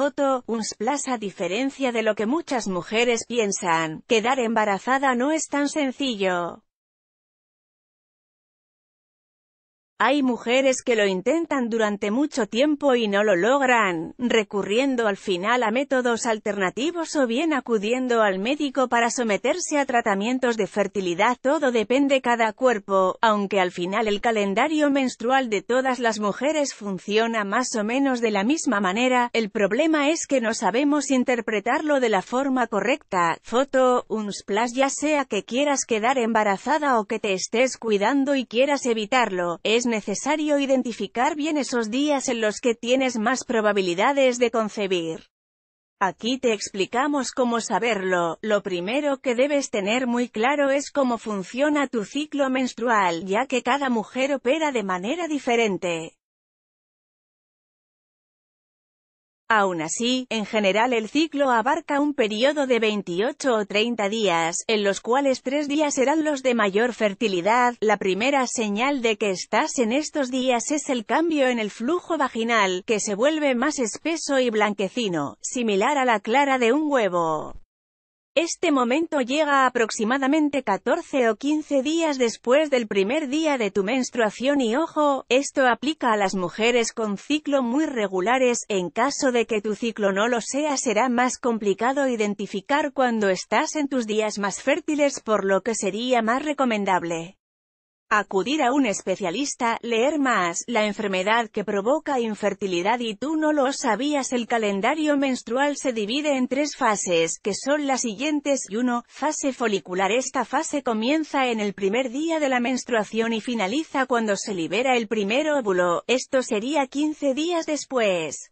foto, un a diferencia de lo que muchas mujeres piensan, quedar embarazada no es tan sencillo. Hay mujeres que lo intentan durante mucho tiempo y no lo logran, recurriendo al final a métodos alternativos o bien acudiendo al médico para someterse a tratamientos de fertilidad. Todo depende cada cuerpo, aunque al final el calendario menstrual de todas las mujeres funciona más o menos de la misma manera, el problema es que no sabemos interpretarlo de la forma correcta. Foto, un splash ya sea que quieras quedar embarazada o que te estés cuidando y quieras evitarlo, es necesario identificar bien esos días en los que tienes más probabilidades de concebir. Aquí te explicamos cómo saberlo, lo primero que debes tener muy claro es cómo funciona tu ciclo menstrual, ya que cada mujer opera de manera diferente. Aún así, en general el ciclo abarca un periodo de 28 o 30 días, en los cuales tres días serán los de mayor fertilidad. La primera señal de que estás en estos días es el cambio en el flujo vaginal, que se vuelve más espeso y blanquecino, similar a la clara de un huevo. Este momento llega aproximadamente 14 o 15 días después del primer día de tu menstruación y ojo, esto aplica a las mujeres con ciclo muy regulares, en caso de que tu ciclo no lo sea será más complicado identificar cuando estás en tus días más fértiles por lo que sería más recomendable acudir a un especialista, leer más, la enfermedad que provoca infertilidad y tú no lo sabías el calendario menstrual se divide en tres fases, que son las siguientes y uno, Fase folicular Esta fase comienza en el primer día de la menstruación y finaliza cuando se libera el primer óvulo, esto sería 15 días después.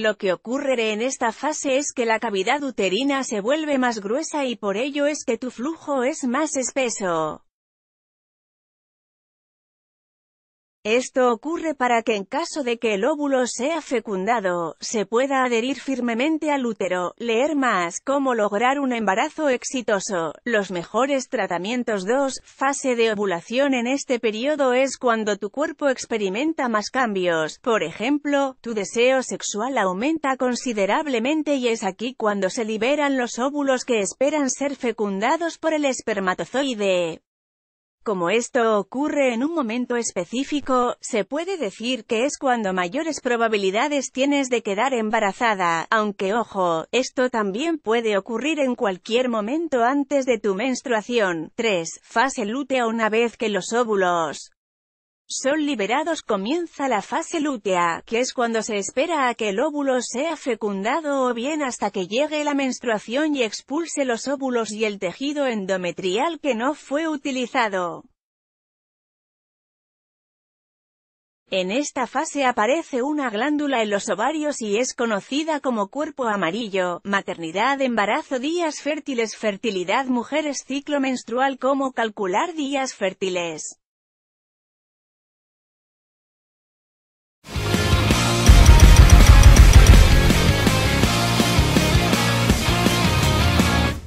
Lo que ocurre en esta fase es que la cavidad uterina se vuelve más gruesa y por ello es que tu flujo es más espeso. Esto ocurre para que en caso de que el óvulo sea fecundado, se pueda adherir firmemente al útero. Leer más, cómo lograr un embarazo exitoso, los mejores tratamientos 2, fase de ovulación en este periodo es cuando tu cuerpo experimenta más cambios, por ejemplo, tu deseo sexual aumenta considerablemente y es aquí cuando se liberan los óvulos que esperan ser fecundados por el espermatozoide. Como esto ocurre en un momento específico, se puede decir que es cuando mayores probabilidades tienes de quedar embarazada, aunque ojo, esto también puede ocurrir en cualquier momento antes de tu menstruación. 3. Fase lútea Una vez que los óvulos son liberados comienza la fase lútea, que es cuando se espera a que el óvulo sea fecundado o bien hasta que llegue la menstruación y expulse los óvulos y el tejido endometrial que no fue utilizado. En esta fase aparece una glándula en los ovarios y es conocida como cuerpo amarillo, maternidad, embarazo, días fértiles, fertilidad, mujeres, ciclo menstrual, cómo calcular días fértiles.